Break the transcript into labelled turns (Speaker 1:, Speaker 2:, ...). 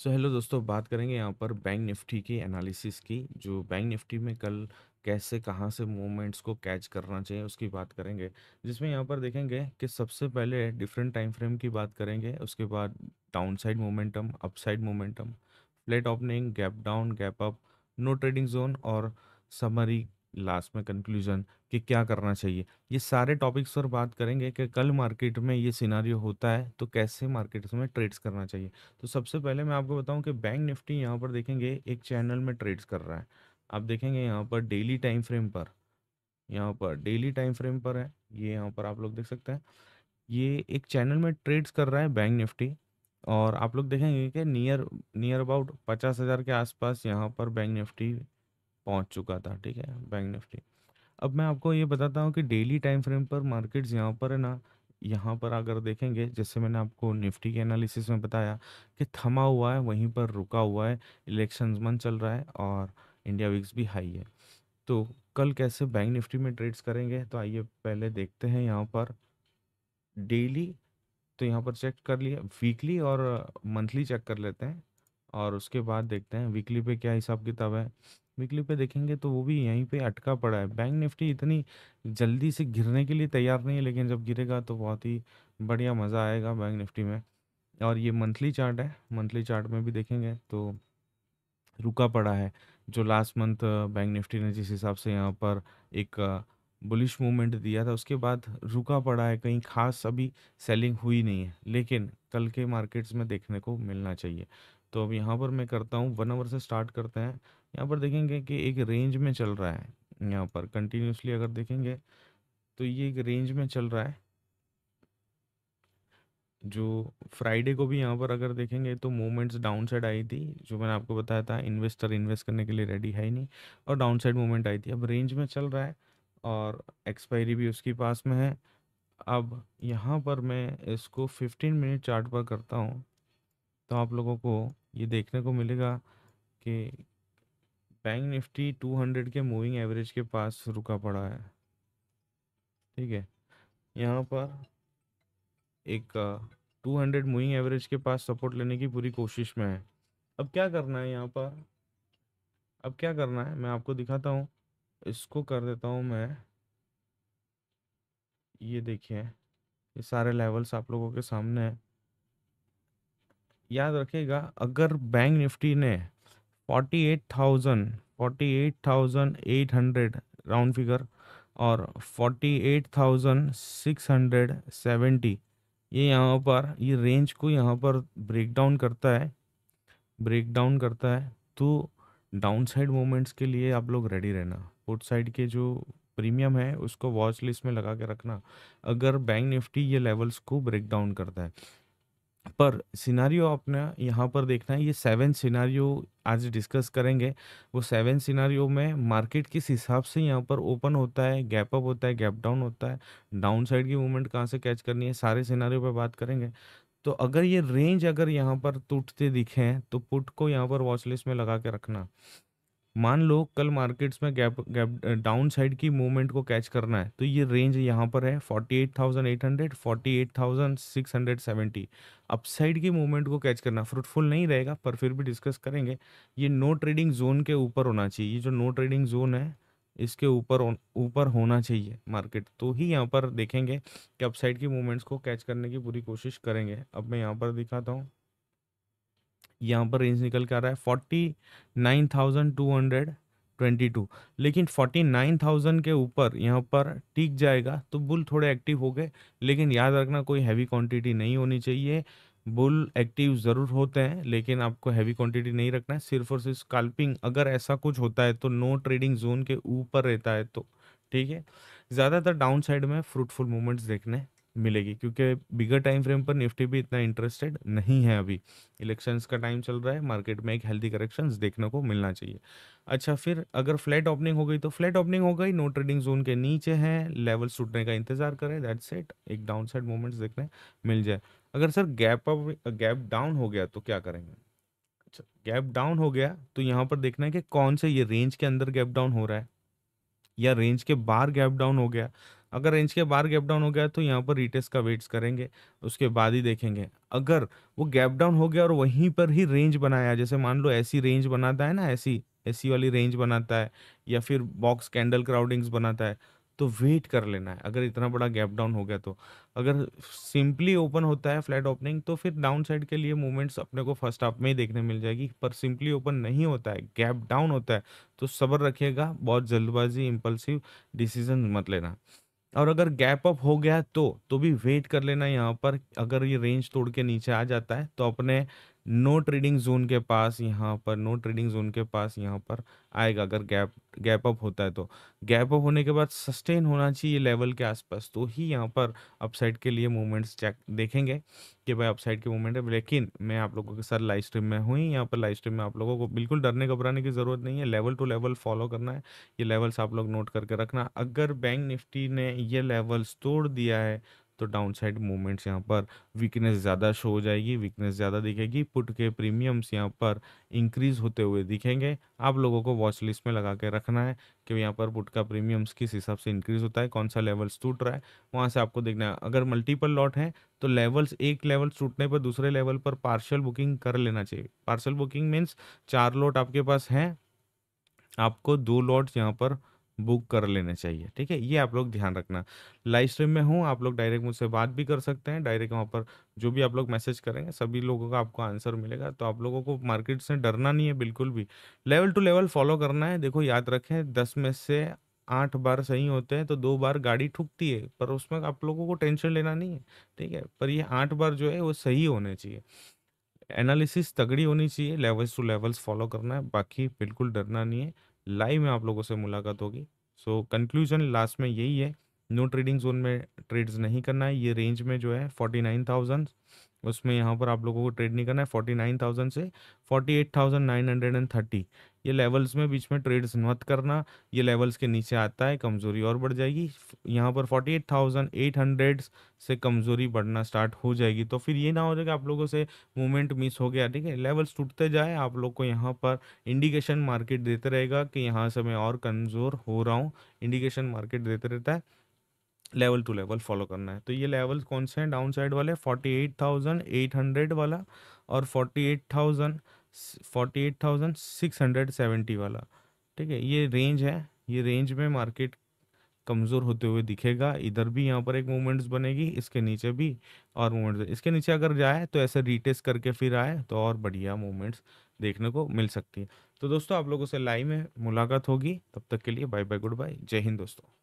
Speaker 1: so hello दोस्तों बात करेंगे यहाँ पर बैंक निफ्टी की एनालिसिस की जो बैंक निफ्टी में कल कैसे कहाँ से मूवमेंट्स को कैच करना चाहिए उसकी बात करेंगे जिसमें यहाँ पर देखेंगे कि सबसे पहले डिफरेंट टाइम फ्रेम की बात करेंगे उसके बाद downside momentum upside momentum flat opening gap down gap up no trading zone और समरी लास्ट में कंक्लूजन कि क्या करना चाहिए ये सारे टॉपिक्स पर बात करेंगे कि कल मार्केट में ये सिनारियो होता है तो कैसे मार्केट्स में ट्रेड्स करना चाहिए तो सबसे पहले मैं आपको बताऊं कि बैंक निफ्टी यहाँ पर देखेंगे एक चैनल में ट्रेड्स कर रहा है आप देखेंगे यहाँ पर डेली टाइम फ्रेम पर यहाँ पर डेली टाइम फ्रेम पर है ये यहाँ पर आप लोग देख सकते हैं ये एक चैनल में ट्रेड्स कर रहा है बैंक निफ्टी और आप लोग देखेंगे कि नियर नियर अबाउट पचास हज़ार के आसपास यहाँ पर बैंक निफ्टी पहुंच चुका था ठीक है बैंक निफ्टी अब मैं आपको ये बताता हूँ कि डेली टाइम फ्रेम पर मार्केट्स यहाँ पर है ना यहाँ पर अगर देखेंगे जैसे मैंने आपको निफ्टी के एनालिसिस में बताया कि थमा हुआ है वहीं पर रुका हुआ है इलेक्शन मन चल रहा है और इंडिया विक्स भी हाई है तो कल कैसे बैंक निफ्टी में ट्रेड्स करेंगे तो आइए पहले देखते हैं यहाँ पर डेली तो यहाँ पर चेक कर लिया वीकली और मंथली चेक कर लेते हैं और उसके बाद देखते हैं वीकली पे क्या हिसाब किताब है वीकली पे देखेंगे तो वो भी यहीं पे अटका पड़ा है बैंक निफ्टी इतनी जल्दी से गिरने के लिए तैयार नहीं है लेकिन जब गिरेगा तो बहुत ही बढ़िया मज़ा आएगा बैंक निफ्टी में और ये मंथली चार्ट है मंथली चार्ट में भी देखेंगे तो रुका पड़ा है जो लास्ट मंथ बैंक निफ्टी ने जिस हिसाब से यहाँ पर एक बुलिश मूवमेंट दिया था उसके बाद रुका पड़ा है कहीं खास अभी सेलिंग हुई नहीं है लेकिन कल के मार्केट्स में देखने को मिलना चाहिए तो अब यहाँ पर मैं करता हूँ वन आवर से स्टार्ट करते हैं यहाँ पर देखेंगे कि एक रेंज में चल रहा है यहाँ पर कंटिन्यूसली अगर देखेंगे तो ये एक रेंज में चल रहा है जो फ्राइडे को भी यहाँ पर अगर देखेंगे तो मूवमेंट्स डाउन साइड आई थी जो मैंने आपको बताया था इन्वेस्टर इन्वेस्ट करने के लिए रेडी है ही नहीं और डाउन साइड मूवमेंट आई थी अब रेंज में चल रहा है और एक्सपायरी भी उसके पास में है अब यहाँ पर मैं इसको 15 मिनट चार्ट पर करता हूँ तो आप लोगों को ये देखने को मिलेगा कि बैंक निफ्टी 200 के मूविंग एवरेज के पास रुका पड़ा है ठीक है यहाँ पर एक 200 मूविंग एवरेज के पास सपोर्ट लेने की पूरी कोशिश में है अब क्या करना है यहाँ पर अब क्या करना है मैं आपको दिखाता हूँ इसको कर देता हूँ मैं ये देखिए ये सारे लेवल्स आप लोगों के सामने हैं याद रखेगा अगर बैंक निफ्टी ने 48,000 48,800 राउंड फिगर और 48,670 ये यहाँ पर ये रेंज को यहाँ पर ब्रेक डाउन करता है ब्रेक डाउन करता है तो डाउन साइड मोमेंट्स के लिए आप लोग रेडी रहना पुट साइड के जो प्रीमियम है उसको वॉच लिस्ट में लगा के रखना अगर बैंक निफ्टी ये लेवल्स को ब्रेक डाउन करता है पर सिनारियो अपना यहाँ पर देखना है ये सेवन सिनारियो आज डिस्कस करेंगे वो सेवन सिनारियो में मार्केट किस हिसाब से यहाँ पर ओपन होता है गैप अप होता है गैप डाउन होता है डाउन साइड की मूवमेंट कहाँ से कैच करनी है सारे सिनारियो पर बात करेंगे तो अगर ये रेंज अगर यहाँ पर टूटते दिखें तो पुट को यहाँ पर वॉचलिस्ट में लगा के रखना मान लो कल मार्केट्स में गैप गैप डाउन साइड की मूवमेंट को कैच करना है तो ये रेंज यहाँ पर है 48,800 48,670 अपसाइड की मूवमेंट को कैच करना फ्रूटफुल नहीं रहेगा पर फिर भी डिस्कस करेंगे ये नो ट्रेडिंग जोन के ऊपर होना चाहिए ये जो नो ट्रेडिंग जोन है इसके ऊपर ऊपर होना चाहिए मार्केट तो ही यहाँ पर देखेंगे कि अपसाइड की मूवमेंट्स को कैच करने की पूरी कोशिश करेंगे अब मैं यहाँ पर दिखाता हूँ यहाँ पर रेंज निकल के आ रहा है forty nine thousand two hundred twenty two लेकिन फोर्टी नाइन थाउजेंड के ऊपर यहाँ पर टिक जाएगा तो बुल थोड़े एक्टिव हो गए लेकिन याद रखना कोई हैवी क्वांटिटी नहीं होनी चाहिए बुल एक्टिव ज़रूर होते हैं लेकिन आपको हैवी क्वांटिटी नहीं रखना है सिर्फ और सिर्फ स्काल्पिंग अगर ऐसा कुछ होता है तो नो ट्रेडिंग जोन के ऊपर रहता है तो ठीक है ज़्यादातर डाउन साइड में फ्रूटफुल मूवमेंट्स देखने मिलेगी क्योंकि बिगर टाइम फ्रेम पर निफ्टी भी इतना इंटरेस्टेड नहीं है अभी इलेक्शंस का टाइम चल रहा है मार्केट में एक हेल्दी करेक्शन देखने को मिलना चाहिए अच्छा फिर अगर फ्लैट ओपनिंग हो गई तो फ्लैट ओपनिंग हो गई नो ट्रेडिंग जोन के नीचे हैं लेवल्स टूटने का इंतजार करें दैट सेट एक डाउन साइड मोमेंट्स देखने मिल जाए अगर sir gap up gap down हो गया तो क्या करेंगे अच्छा गैप डाउन हो गया तो यहाँ पर देखना है कि कौन से ये रेंज के अंदर गैप डाउन हो रहा है या रेंज के बाहर गैप डाउन हो गया अगर रेंज के बाहर गैप डाउन हो गया तो यहाँ पर रिटेस्ट का वेट्स करेंगे उसके बाद ही देखेंगे अगर वो गैप डाउन हो गया और वहीं पर ही रेंज बनाया जैसे मान लो ऐसी रेंज बनाता है ना ऐसी ऐसी वाली रेंज बनाता है या फिर बॉक्स कैंडल क्राउडिंग्स बनाता है तो वेट कर लेना है अगर इतना बड़ा गैप डाउन हो गया तो अगर सिंपली ओपन होता है फ्लैट ओपनिंग तो फिर डाउन साइड के लिए मूवमेंट्स अपने को फर्स्ट हाफ में ही देखने मिल जाएगी पर सिंपली ओपन नहीं होता है गैप डाउन होता है तो सब्र रखिएगा बहुत जल्दबाजी इम्पल्सिव डिसीजन मत लेना और अगर गैप अप हो गया तो तो भी वेट कर लेना यहाँ पर अगर ये रेंज तोड़ के नीचे आ जाता है तो अपने नो ट्रेडिंग जोन के पास यहाँ पर नो ट्रेडिंग जोन के पास यहाँ पर आएगा अगर गैप गैप अप होता है तो गैप अप होने के बाद सस्टेन होना चाहिए लेवल के आसपास तो ही यहाँ पर अपसाइड के लिए मूवमेंट्स चेक देखेंगे कि भाई अपसाइड के मूवमेंट है लेकिन मैं आप लोगों के साथ लाइव स्ट्रीम में हूँ यहाँ पर लाइव स्ट्रीम में आप लोगों को बिल्कुल डरने घबराने की ज़रूरत नहीं है लेवल टू लेवल फॉलो करना है ये लेवल्स आप लोग नोट करके रखना अगर बैंक निफ्टी ने ये लेवल्स तोड़ दिया है तो डाउन साइड मूवमेंट्स यहाँ पर वीकनेस ज़्यादा शो हो जाएगी वीकनेस ज़्यादा दिखेगी पुट के प्रीमियम्स यहाँ पर इंक्रीज होते हुए दिखेंगे आप लोगों को वॉच लिस्ट में लगा के रखना है कि यहाँ पर पुट का प्रीमियम्स किस हिसाब से इंक्रीज होता है कौन सा लेवल्स टूट रहा है वहाँ से आपको देखना है अगर मल्टीपल लॉट हैं तो लेवल्स एक लेवल टूटने पर दूसरे लेवल पर पार्शल बुकिंग कर लेना चाहिए पार्शल बुकिंग मीन्स चार लॉट आपके पास हैं आपको दो लॉट्स यहाँ पर बुक कर लेना चाहिए ठीक है ये आप लोग ध्यान रखना लाइव स्ट्रीम में हूँ आप लोग डायरेक्ट मुझसे बात भी कर सकते हैं डायरेक्ट वहाँ पर जो भी आप लोग मैसेज करेंगे सभी लोगों का आपको आंसर मिलेगा तो आप लोगों को मार्केट से डरना नहीं है बिल्कुल भी लेवल टू लेवल फॉलो करना है देखो याद रखें दस में से आठ बार सही होते हैं तो दो बार गाड़ी ठुकती है पर उसमें आप लोगों को टेंशन लेना नहीं है ठीक है पर ये आठ बार जो है वो सही होने चाहिए एनालिसिस तगड़ी होनी चाहिए लेवल्स टू लेवल्स फॉलो करना है बाकी बिल्कुल डरना नहीं है लाइव में आप लोगों से मुलाकात होगी सो कंक्लूजन लास्ट में यही है नो ट्रेडिंग जोन में ट्रेड्स नहीं करना है ये रेंज में जो है फोर्टी नाइन थाउजेंड उसमें यहाँ पर आप लोगों को ट्रेड नहीं करना है फोर्टी नाइन थाउजेंड से forty eight thousand nine hundred and thirty ये लेवल्स में बीच में ट्रेड्स मत करना ये लेवल्स के नीचे आता है कमज़ोरी और बढ़ जाएगी यहाँ पर forty eight thousand eight hundred से कमज़ोरी बढ़ना स्टार्ट हो जाएगी तो फिर ये ना हो जाएगा आप लोगों से मूवमेंट मिस हो गया ठीक है लेवल्स टूटते जाए आप लोग को यहाँ पर इंडिकेशन मार्केट देते रहेगा कि यहाँ से मैं और कमज़ोर हो रहा हूँ इंडिकेशन मार्केट देते रहता है लेवल टू लेवल फॉलो करना है तो ये लेवल कौन से हैं डाउन साइड वाले forty eight thousand eight hundred वाला और forty eight thousand forty eight thousand six hundred seventy वाला ठीक है ये रेंज है ये रेंज में मार्केट कमज़ोर होते हुए दिखेगा इधर भी यहाँ पर एक मूवमेंट्स बनेगी इसके नीचे भी और मूवमेंट्स इसके नीचे अगर जाए तो ऐसे रिटेस करके फिर आए तो और बढ़िया मूवमेंट्स देखने को मिल सकती है तो दोस्तों आप लोगों से लाइव में मुलाकात होगी तब तक के लिए बाय बाय गुड बाय जय हिंद दोस्तों